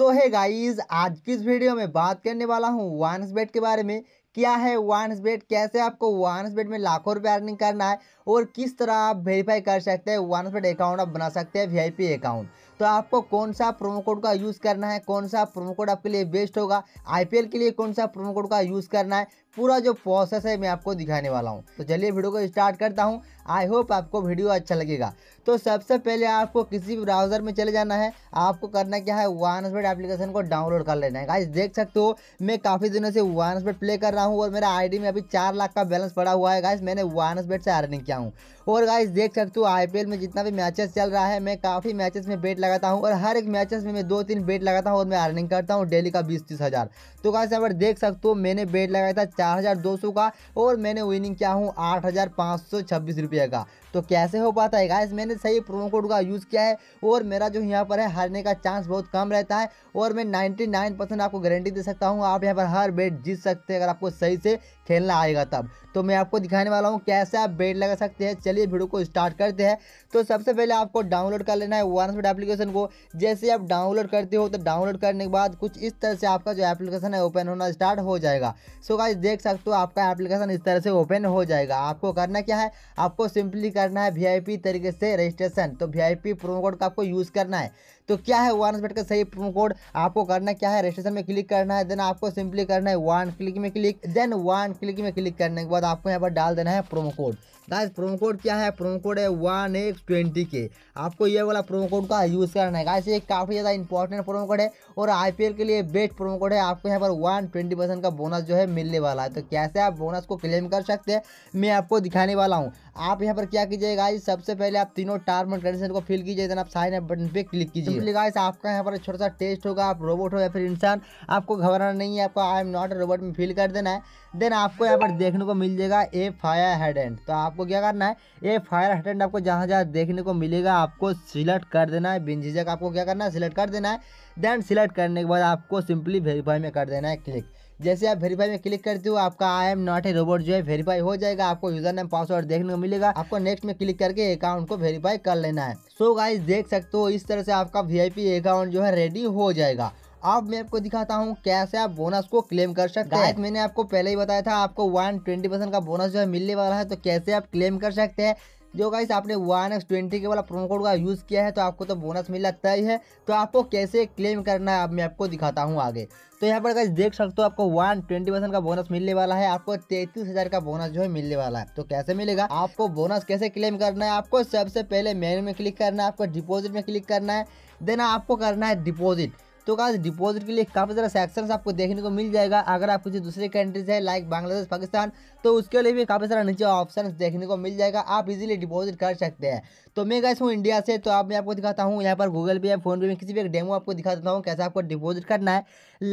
सो है गाइज आज की इस वीडियो में बात करने वाला हूँ वानस बेट के बारे में क्या है वानस बेट कैसे आपको वानस बेट में लाखों रुपये अर्निंग करना है और किस तरह आप वेरीफाई कर सकते हैं वानस बेट अकाउंट आप बना सकते हैं वीआईपी अकाउंट तो आपको कौन सा प्रोमो कोड का यूज़ करना है कौन सा प्रोमो कोड आपके लिए बेस्ट होगा आईपीएल के लिए कौन सा प्रोमो कोड का यूज़ करना है पूरा जो प्रोसेस है मैं आपको दिखाने वाला हूँ तो चलिए वीडियो को स्टार्ट करता हूँ आई होप आपको वीडियो अच्छा लगेगा तो सबसे पहले आपको किसी भी ब्राउज़र में चले जाना है आपको करना क्या है वन एसपेड एप्लीकेशन को डाउनलोड कर लेना है गाइस देख सकते हो मैं काफ़ी दिनों से वन एसपेड प्ले कर रहा हूँ और मेरा आईडी में अभी चार लाख का बैलेंस पड़ा हुआ है गाइस मैंने वन एसपेड से अर्निंग किया हूँ और गाइस देख सकते हो आई में जितना भी मैचेस चल रहा है मैं काफ़ी मैचेस में बेट लगाता हूँ और हर एक मैचेस में मैं दो तीन बेट लगाता हूँ और मैं अर्निंग करता हूँ डेली का बीस तीस हज़ार तो गाइस अगर देख सकते हो मैंने बेट लगाया था चार हज़ार दो सौ का और मैंने विनिंग किया हूँ आठ हज़ार पाँच सौ छब्बीस रुपये का तो कैसे हो पाता है गाइस मैंने सही प्रोमो कोड का यूज़ किया है और मेरा जो यहाँ पर है हारने का चांस बहुत कम रहता है और मैं 99 परसेंट आपको गारंटी दे सकता हूँ आप यहाँ पर हर बेट जीत सकते हैं अगर आपको सही से खेलना आएगा तब तो मैं आपको दिखाने वाला हूँ कैसे आप बेट लगा सकते हैं चलिए वीडियो को स्टार्ट करते हैं तो सबसे पहले आपको डाउनलोड कर लेना है वन एप्लीकेशन को जैसे आप डाउनलोड करते हो तो डाउनलोड करने के बाद कुछ इस तरह से आपका जो एप्लीकेशन है ओपन होना स्टार्ट हो जाएगा सो गाइस देख सकते हो आपका एप्लीकेशन इस तरह से ओपन हो जाएगा आपको करना क्या है आपको सिंपली करना है वी तरीके से रजिस्ट्रेशन तो वी प्रोमो कोड का आपको यूज़ करना है तो क्या है वन का सही प्रोमो कोड आपको करना क्या है रजिस्ट्रेशन में क्लिक करना है देन आपको सिंपली करना है वन क्लिक में क्लिक देन वन क्लिक में क्लिक करने के बाद आपको यहाँ पर डाल देना है promo code guys promo code क्या है प्रोमो कोड है वन एक्स ट्वेंटी के आपको ये वाला प्रोमो कोड का यूज़ करना है गाइस ये काफ़ी ज़्यादा इंपॉर्टेंट प्रोमो कोड है और आईपीएल के लिए बेस्ट प्रोमो कोड है आपको यहाँ पर वन ट्वेंटी परसेंट का बोनस जो है मिलने वाला है तो कैसे आप बोनस को क्लेम कर सकते हैं मैं आपको दिखाने वाला हूँ आप यहाँ पर क्या कीजिए गाइस सबसे पहले आप तीनों टर्म एंड कंडीशन को फिल कीजिए आप साइन अप बटन पे क्लिक कीजिए गाइस आपका यहाँ पर छोटा सा टेस्ट होगा आप रोबोट हो या फिर इंसान आपको घबराना नहीं है आपको आई एम नॉट रोबोट में फिल कर देना है देन आपको यहाँ पर देखने को मिल जाएगा ए फायर हेडेंट तो आपको क्या करना है ए फायर हेडेंट आपको जहाँ जहाँ देखने को मिलेगा आपको सिलेक्ट कर देना है बिनझिझक आपको क्या करना है सिलेक्ट कर देना है देन सिलेक्ट करने के बाद आपको सिंपली वेरीफाई में कर देना है क्लिक जैसे आप वेरीफाई में क्लिक करते हो आपका I am not a robot जो है वेरीफाई हो जाएगा आपको यूजर नेम पासवर्ड देखने को मिलेगा आपको नेक्स्ट में क्लिक करके अकाउंट को वेरीफाई कर लेना है सो so गाइज देख सकते हो इस तरह से आपका पी अकाउंट जो है रेडी हो जाएगा अब मैं आपको दिखाता हूँ कैसे आप बोनस को क्लेम कर सकते हैं मैंने आपको पहले ही बताया था आपको वन ट्वेंटी परसेंट का बोनस जो है मिलने वाला है तो कैसे आप क्लेम कर सकते हैं जो गाइस आपने वन एक्स ट्वेंटी के वाला प्रोमो कोड का यूज़ किया है तो आपको तो बोनस मिला तय है तो आपको कैसे क्लेम करना है अब मैं आपको दिखाता हूँ आगे तो यहाँ पर गाइस देख सकते हो आपको वन ट्वेंटी परसेंट का बोनस मिलने वाला है आपको तैतीस हज़ार का बोनस जो है मिलने वाला है तो कैसे मिलेगा आपको बोनस कैसे क्लेम करना है आपको सबसे पहले मेन्यू में क्लिक करना है आपको डिपोजिट में क्लिक करना है देन आपको करना है डिपोजिट तो गाइस डिपॉजिट के लिए काफ़ी सारा सेक्शन आपको देखने को मिल जाएगा अगर आप किसी दूसरे कंट्री से लाइक बांग्लादेश पाकिस्तान तो उसके लिए भी काफ़ी सारा नीचे ऑप्शन देखने को मिल जाएगा आप इजीली डिपॉजिट कर सकते हैं तो मैं गैस हूँ इंडिया से तो आप मैं आपको दिखाता हूँ यहाँ पर गूगल पे या फोनपे में किसी भी एक डेमो आपको दिखा देता हूँ कैसे आपको डिपॉजिट करना है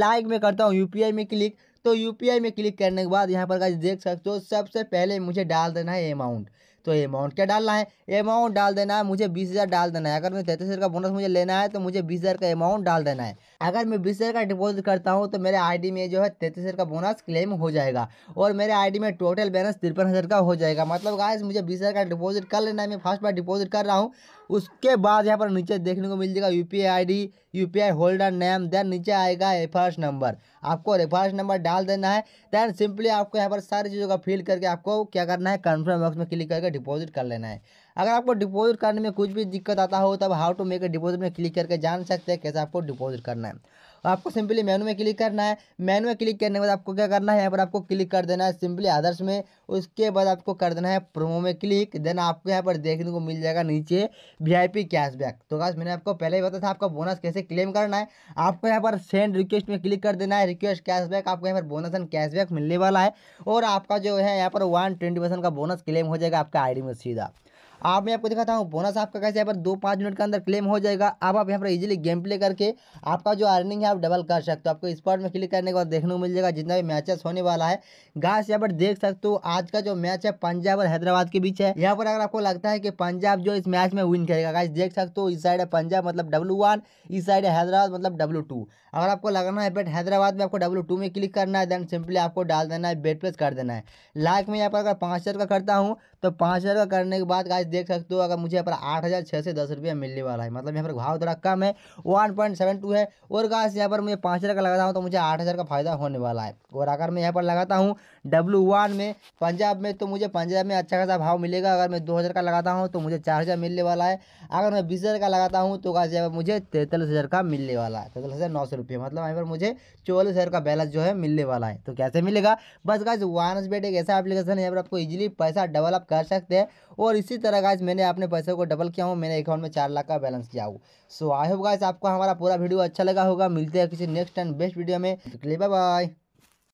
लाइक में करता हूँ यूपीआई में क्लिक तो यूपीआई में क्लिक करने के बाद यहाँ पर गाइस देख सकते हो सबसे पहले मुझे डाल देना है अमाउंट तो ये अमाउंट क्या डालना है अमाउंट डाल देना है मुझे बीस हज़ार डाल देना है अगर मैं तैंतीस हज़ार का बोनस मुझे लेना है तो मुझे बीस हज़ार का अमाउंट डाल देना है अगर मैं बीस का डिपॉजिट करता हूँ तो मेरे आई में जो है तैतीस का बोनस क्लेम हो जाएगा और मेरे आई में टोटल बैलेंस तिरपन का हो जाएगा मतलब गाइस मुझे बीस का डिपॉजिट कर लेना है मैं फर्स्ट बार डिपोजिट कर रहा हूँ उसके बाद यहाँ पर नीचे देखने को मिल जाएगा U P I D U P I holder name then नीचे आएगा रेफरेंस नंबर आपको रेफरेंस नंबर डाल देना है देन सिंपली आपको यहाँ पर सारी चीज़ों का फिल करके आपको क्या करना है कन्फर्म बॉक्स में क्लिक करके डिपॉजिट कर लेना है अगर आपको डिपॉजिट करने में कुछ भी दिक्कत आता हो तब हाउ टू मेक डिपॉजिट में क्लिक करके जान सकते हैं कैसे आपको डिपॉजिट करना है आपको सिंपली मेनू में क्लिक करना है मेनू में क्लिक करने के बाद आपको क्या करना है यहाँ पर आपको क्लिक कर देना है सिंपली आदर्श में उसके बाद आपको कर देना है प्रोमो में क्लिक देन आपको यहाँ पर देखने को मिल जाएगा नीचे वीआईपी कैशबैक तो खास मैंने आपको पहले ही बताया था आपका बोनस कैसे क्लेम करना है आपको यहाँ पर सेंड रिक्वेस्ट में क्लिक कर देना है रिक्वेस्ट कैशबैक आपको यहाँ पर बोनस एंड कैशबैक मिलने वाला है और आपका जो है यहाँ पर वन ट्वेंटी परसेंट का बोनस क्लेम हो जाएगा आपका डी में सीधा आप मैं आपको दिखाता हूँ बोनस आपका कैसे यहाँ पर दो पाँच मिनट के अंदर क्लेम हो जाएगा अब आप यहाँ पर इजीली गेम प्ले करके आपका जो अर्निंग है आप डबल कर सकते हो आपको स्पॉट में क्लिक करने के बाद देखने को मिल जाएगा जितना भी मैचेस होने वाला है घास यहाँ पर देख सकते हो आज का जो मैच है पंजाब और हैदराबाद के बीच है यहाँ पर अगर आपको लगता है कि पंजाब जो इस मैच में विन करेगा गाइस देख सकते हो इस साइड है पंजाब मतलब डब्लू इस साइड हैदराबाद मतलब डब्लू अगर आपको लगना है बेट हैदराबाद में आपको डब्लू में क्लिक करना है देन सिंपली आपको डाल देना है बेट प्लेस कर देना है लाइक में यहाँ पर अगर पाँच का करता हूँ तो पाँच का करने के बाद गाइस गाइस देख सकते हो अगर मुझे यहाँ पर आठ हज़ार छः से दस रुपया मिलने वाला है मतलब यहाँ पर भाव थोड़ा कम है वन पॉइंट सेवन टू है और गाइस यहाँ पर मुझे पाँच हज़ार का लगाता हूँ तो मुझे आठ हज़ार का फायदा होने वाला है और अगर मैं यहाँ पर लगाता हूँ डब्लू वन में पंजाब में तो मुझे पंजाब में अच्छा खासा भाव मिलेगा अगर मैं दो हज़ार का लगाता हूँ तो मुझे चार हज़ार मिलने वाला है अगर मैं बीस हज़ार का लगाता हूँ तो गाइस यहाँ पर मुझे तैंतालीस हज़ार का मिलने वाला है तैंतालीस हज़ार नौ सौ रुपये मतलब यहाँ पर मुझे चौवालीस हज़ार का बैलेंस जो है मिलने वाला है तो कैसे मिलेगा बस गाइस वन बेट एक ऐसा एप्लीकेशन है यहाँ पर आपको इजीली पैसा डेवलप कर सकते हैं और इसी तरह रहा गाइज मैंने अपने पैसे को डबल किया हूँ मैंने अकाउंट में चार लाख का बैलेंस किया हूँ सो आई होप गाइज आपको हमारा पूरा वीडियो अच्छा लगा होगा मिलते हैं किसी नेक्स्ट एंड बेस्ट वीडियो में बाय